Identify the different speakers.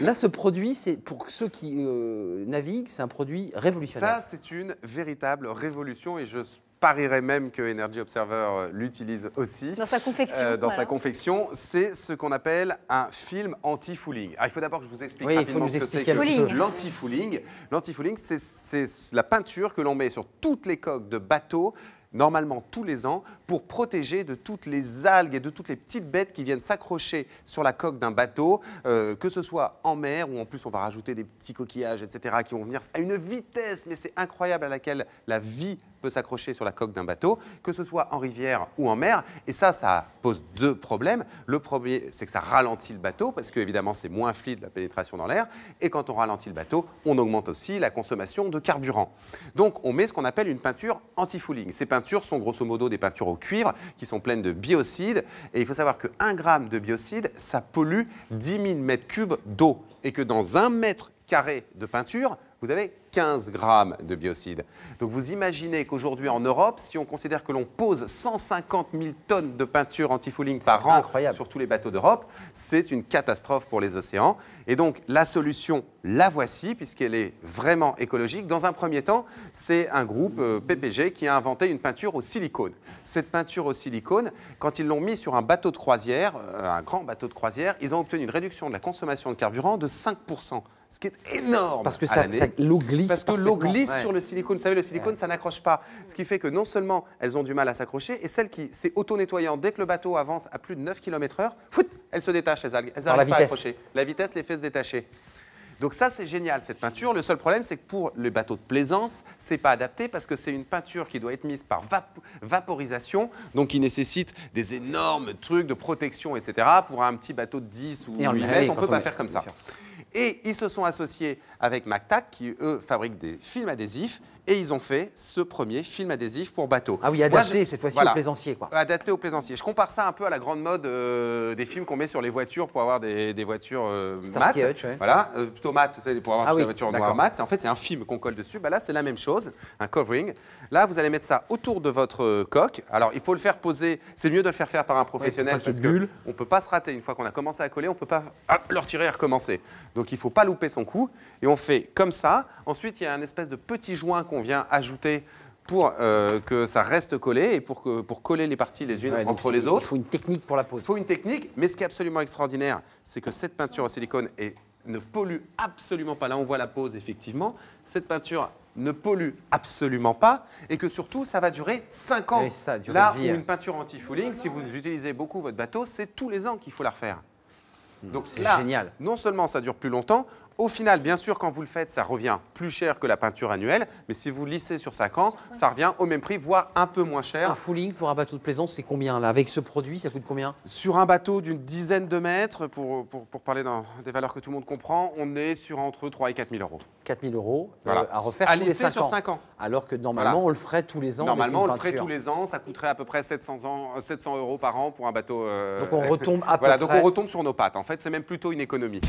Speaker 1: Là, ce produit, c'est pour ceux qui euh, naviguent, c'est un produit révolutionnaire. Ça, c'est une véritable révolution et je parierais même que Energy Observer euh, l'utilise aussi. Dans sa confection. Euh, dans sa confection, c'est ce qu'on appelle un film anti-fouling. Ah, il faut d'abord que je vous explique rapidement ce que c'est que l'anti-fouling. L'anti-fouling, c'est la peinture que l'on met sur toutes les coques de bateaux normalement tous les ans, pour protéger de toutes les algues et de toutes les petites bêtes qui viennent s'accrocher sur la coque d'un bateau, euh, que ce soit en mer ou en plus on va rajouter des petits coquillages, etc., qui vont venir à une vitesse, mais c'est incroyable à laquelle la vie peut s'accrocher sur la coque d'un bateau, que ce soit en rivière ou en mer. Et ça, ça pose deux problèmes. Le premier, c'est que ça ralentit le bateau, parce que c'est moins fluide la pénétration dans l'air. Et quand on ralentit le bateau, on augmente aussi la consommation de carburant. Donc, on met ce qu'on appelle une peinture anti-fouling sont grosso modo des peintures au cuivre qui sont pleines de biocides. Et il faut savoir que 1 gramme de biocide, ça pollue 10 000 mètres cubes d'eau. Et que dans un mètre carré de peinture, vous avez 15 grammes de biocide. Donc vous imaginez qu'aujourd'hui en Europe, si on considère que l'on pose 150 000 tonnes de peinture anti-fouling par an sur tous les bateaux d'Europe, c'est une catastrophe pour les océans. Et donc la solution, la voici, puisqu'elle est vraiment écologique. Dans un premier temps, c'est un groupe euh, PPG qui a inventé une peinture au silicone. Cette peinture au silicone, quand ils l'ont mis sur un bateau de croisière, euh, un grand bateau de croisière, ils ont obtenu une réduction de la consommation de carburant de 5 ce qui est énorme. Parce que l'eau glisse. Parce que l'eau sur le silicone. Vous savez, le silicone, ça n'accroche pas. Ce qui fait que non seulement elles ont du mal à s'accrocher, et celles qui s'est auto-nettoyant dès que le bateau avance à plus de 9 km/h, elles se détachent, les algues. Elles n'arrivent pas à accrocher. La vitesse les fait se détacher. Donc ça, c'est génial, cette peinture. Le seul problème, c'est que pour les bateaux de plaisance, c'est pas adapté parce que c'est une peinture qui doit être mise par vaporisation, donc qui nécessite des énormes trucs de protection, etc. Pour un petit bateau de 10 ou 8 mètres, on ne peut pas faire comme ça. Et ils se sont associés avec MacTac, qui eux fabriquent des films adhésifs et ils ont fait ce premier film adhésif pour bateau. Ah oui, adapté cette fois-ci au plaisancier. Adapté au plaisancier. Je compare ça un peu à la grande mode euh, des films qu'on met sur les voitures pour avoir des, voitures euh, Voilà, euh, pour avoir des ah voitures en mat. En fait, c'est un film qu'on colle dessus. Bah là, c'est la même chose, un covering. Là, vous allez mettre ça autour de votre euh, coque. Alors, il faut le faire poser. C'est mieux de le faire faire par un professionnel parce qu'on ne peut pas se rater. Une fois qu'on a commencé à coller, on ne peut pas le retirer et recommencer. Donc, il ne faut pas louper son coup. Et on fait comme ça. Ensuite, il y a un espèce de petit joint qu'on vient ajouter pour euh, que ça reste collé et pour, que, pour coller les parties les unes entre les autres. Il faut une technique pour la pose. Il faut une technique, mais ce qui est absolument extraordinaire, c'est que cette peinture au silicone et ne pollue absolument pas. Là, on voit la pose, effectivement. Cette peinture ne pollue absolument pas et que surtout, ça va durer 5 ans. Ça, Là hein. une peinture anti-fouling, si vous utilisez beaucoup votre bateau, c'est tous les ans qu'il faut la refaire. Hmm, donc là, génial. non seulement ça dure plus longtemps, au final, bien sûr, quand vous le faites, ça revient plus cher que la peinture annuelle, mais si vous lissez sur 5 ans, ça revient au même prix, voire un peu moins cher. Un fouling pour un bateau de plaisance, c'est combien là Avec ce produit, ça coûte combien Sur un bateau d'une dizaine de mètres, pour, parler des valeurs que tout le monde comprend, on est sur entre 3 et 4 000 euros. 4 000 euros euh, à refaire tous les 5 sur 5 ans. Alors que normalement, on le ferait tous les ans. Normalement, on le ferait tous les ans. Ça coûterait à peu près 700, euh, euros par an pour un bateau. Euh, donc on retombe à voilà, Donc on retombe sur nos pattes. En fait, c'est même plutôt une économie.